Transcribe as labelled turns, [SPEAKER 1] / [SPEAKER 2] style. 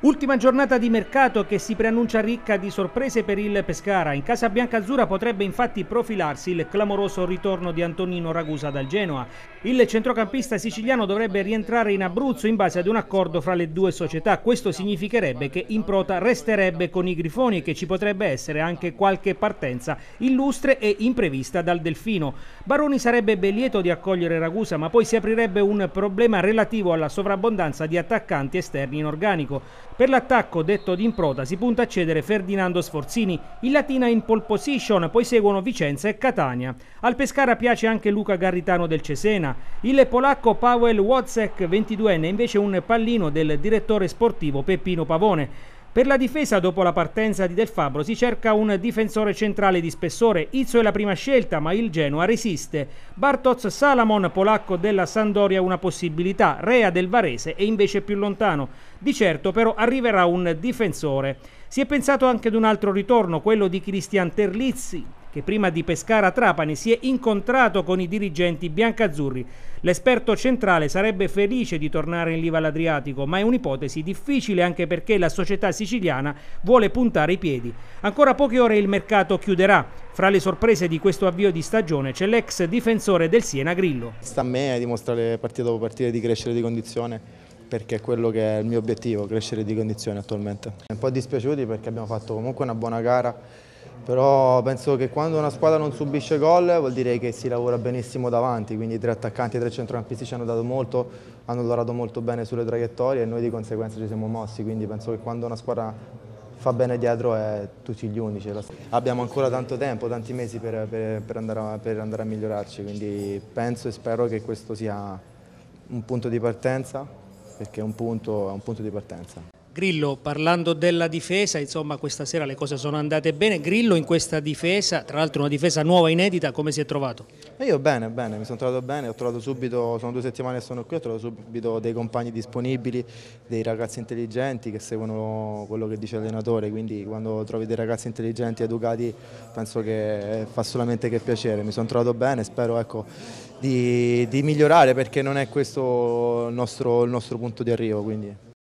[SPEAKER 1] Ultima giornata di mercato che si preannuncia ricca di sorprese per il Pescara. In casa biancazzurra potrebbe infatti profilarsi il clamoroso ritorno di Antonino Ragusa dal Genoa. Il centrocampista siciliano dovrebbe rientrare in Abruzzo in base ad un accordo fra le due società. Questo significherebbe che in prota resterebbe con i Grifoni e che ci potrebbe essere anche qualche partenza illustre e imprevista dal Delfino. Baroni sarebbe ben lieto di accogliere Ragusa, ma poi si aprirebbe un problema relativo alla sovrabbondanza di attaccanti esterni in organico. Per l'attacco detto d'improta si punta a cedere Ferdinando Sforzini, il Latina in pole position, poi seguono Vicenza e Catania. Al Pescara piace anche Luca Garritano del Cesena. Il polacco Paweł Wozek, 22enne, invece un pallino del direttore sportivo Peppino Pavone. Per la difesa dopo la partenza di Del Fabbro si cerca un difensore centrale di spessore. Izzo è la prima scelta, ma il Genoa resiste. Bartoz Salamon, polacco della Sandoria, una possibilità. Rea del Varese è invece più lontano. Di certo però arriverà un difensore. Si è pensato anche ad un altro ritorno, quello di Cristian Terlizzi che prima di pescare a Trapani si è incontrato con i dirigenti biancazzurri. L'esperto centrale sarebbe felice di tornare in Liva all'Adriatico, ma è un'ipotesi difficile anche perché la società siciliana vuole puntare i piedi. Ancora poche ore il mercato chiuderà. Fra le sorprese di questo avvio di stagione c'è l'ex difensore del Siena Grillo. Sta
[SPEAKER 2] a me dimostrare partita dopo partita di crescere di condizione perché è quello che è il mio obiettivo, crescere di condizione attualmente. Un po' dispiaciuti perché abbiamo fatto comunque una buona gara però penso che quando una squadra non subisce gol vuol dire che si lavora benissimo davanti, quindi i tre attaccanti e i tre centrocampisti ci hanno dato molto, hanno lavorato molto bene sulle traiettorie e noi di conseguenza ci siamo mossi, quindi penso che quando una squadra fa bene dietro è tutti gli unici. Abbiamo ancora tanto tempo, tanti mesi per, per, per, andare, a, per andare a migliorarci, quindi penso e spero che questo sia un punto di partenza, perché un punto è un punto di partenza.
[SPEAKER 3] Grillo, parlando della difesa, insomma questa sera le cose sono andate bene, Grillo in questa difesa, tra l'altro una difesa nuova, inedita, come si è trovato?
[SPEAKER 2] Eh, io bene, bene, mi sono trovato bene, ho trovato subito, sono due settimane che sono qui, ho trovato subito dei compagni disponibili, dei ragazzi intelligenti che seguono quello che dice l'allenatore, quindi quando trovi dei ragazzi intelligenti, educati, penso che fa solamente che piacere, mi sono trovato bene, spero ecco, di, di, migliorare perché non è questo il nostro, il nostro punto di arrivo. Quindi.